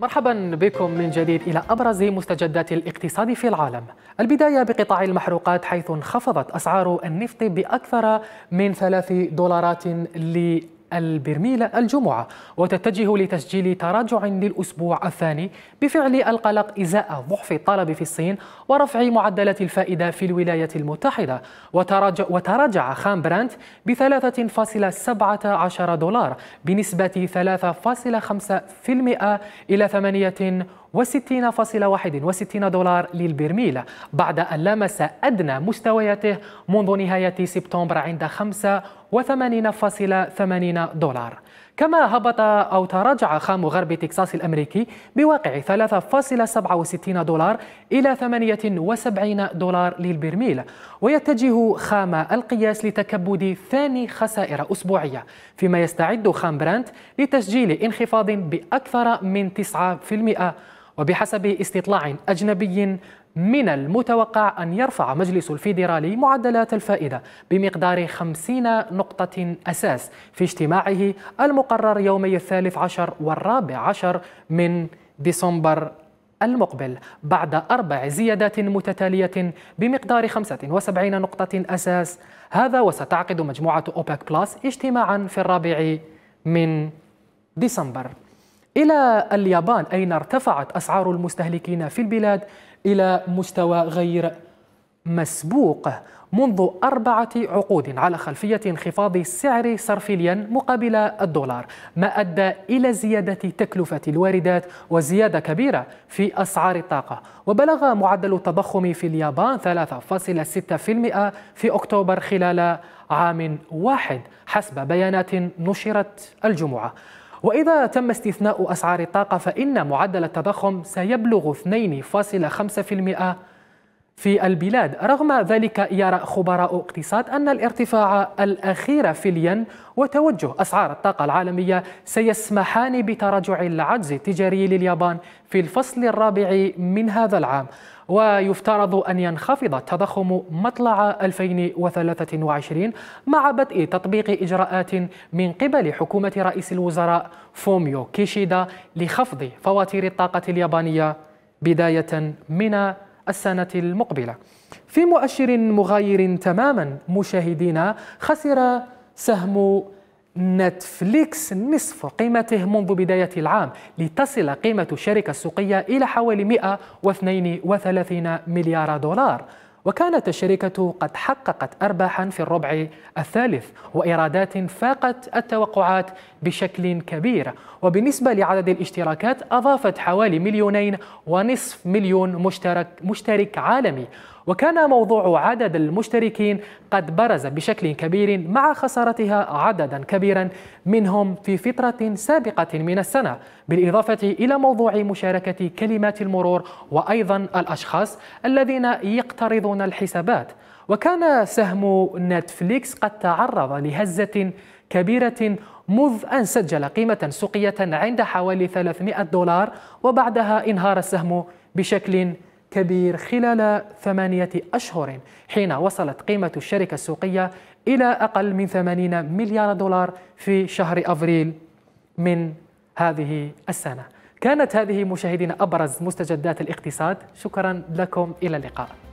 مرحبا بكم من جديد إلى أبرز مستجدات الاقتصاد في العالم البداية بقطاع المحروقات حيث انخفضت أسعار النفط بأكثر من ثلاث دولارات البرميل الجمعة وتتجه لتسجيل تراجع للأسبوع الثاني بفعل القلق إزاء ضعف الطلب في الصين ورفع معدلات الفائدة في الولايات المتحدة وتراجع, وتراجع خام برانت ب 3.17 دولار بنسبة 3.5% إلى 8 6061 دولار للبرميل بعد أن لمس أدنى مستوياته منذ نهاية سبتمبر عند 85.80 دولار كما هبط أو تراجع خام غرب تكساس الأمريكي بواقع 3.67 دولار إلى 78 دولار للبرميل ويتجه خام القياس لتكبد ثاني خسائر أسبوعية فيما يستعد خام برانت لتسجيل انخفاض بأكثر من 9% وبحسب استطلاع أجنبي من المتوقع أن يرفع مجلس الفيدرالي معدلات الفائدة بمقدار 50 نقطة أساس في اجتماعه المقرر يومي الثالث عشر والرابع عشر من ديسمبر المقبل بعد أربع زيادات متتالية بمقدار 75 نقطة أساس هذا وستعقد مجموعة أوبك بلس اجتماعا في الرابع من ديسمبر إلى اليابان أين ارتفعت أسعار المستهلكين في البلاد إلى مستوى غير مسبوق منذ أربعة عقود على خلفية انخفاض سعر صرف الين مقابل الدولار ما أدى إلى زيادة تكلفة الواردات وزيادة كبيرة في أسعار الطاقة وبلغ معدل التضخم في اليابان 3.6% في أكتوبر خلال عام واحد حسب بيانات نشرت الجمعة وإذا تم استثناء أسعار الطاقة فإن معدل التضخم سيبلغ 2.5% في البلاد رغم ذلك يرى خبراء اقتصاد أن الارتفاع الأخير في الين وتوجه أسعار الطاقة العالمية سيسمحان بتراجع العجز التجاري لليابان في الفصل الرابع من هذا العام ويفترض أن ينخفض التضخم مطلع 2023 مع بدء تطبيق إجراءات من قبل حكومة رئيس الوزراء فوميو كيشيدا لخفض فواتير الطاقة اليابانية بداية من السنة المقبلة في مؤشر مغاير تماما مشاهدينا خسر سهم نتفليكس نصف قيمته منذ بداية العام لتصل قيمة الشركة السوقية إلى حوالي 132 مليار دولار وكانت الشركة قد حققت أرباحا في الربع الثالث وإيرادات فاقت التوقعات بشكل كبير وبالنسبة لعدد الاشتراكات أضافت حوالي مليونين ونصف مليون مشترك, مشترك عالمي وكان موضوع عدد المشتركين قد برز بشكل كبير مع خسارتها عددا كبيرا منهم في فترة سابقة من السنة بالإضافة إلى موضوع مشاركة كلمات المرور وأيضا الأشخاص الذين يقترضون الحسابات وكان سهم نتفليكس قد تعرض لهزة كبيرة مذ أن سجل قيمة سوقية عند حوالي 300 دولار وبعدها انهار السهم بشكل كبير خلال ثمانية أشهر حين وصلت قيمة الشركة السوقية إلى أقل من 80 مليار دولار في شهر أفريل من هذه السنة كانت هذه مشاهدينا أبرز مستجدات الاقتصاد شكرا لكم إلى اللقاء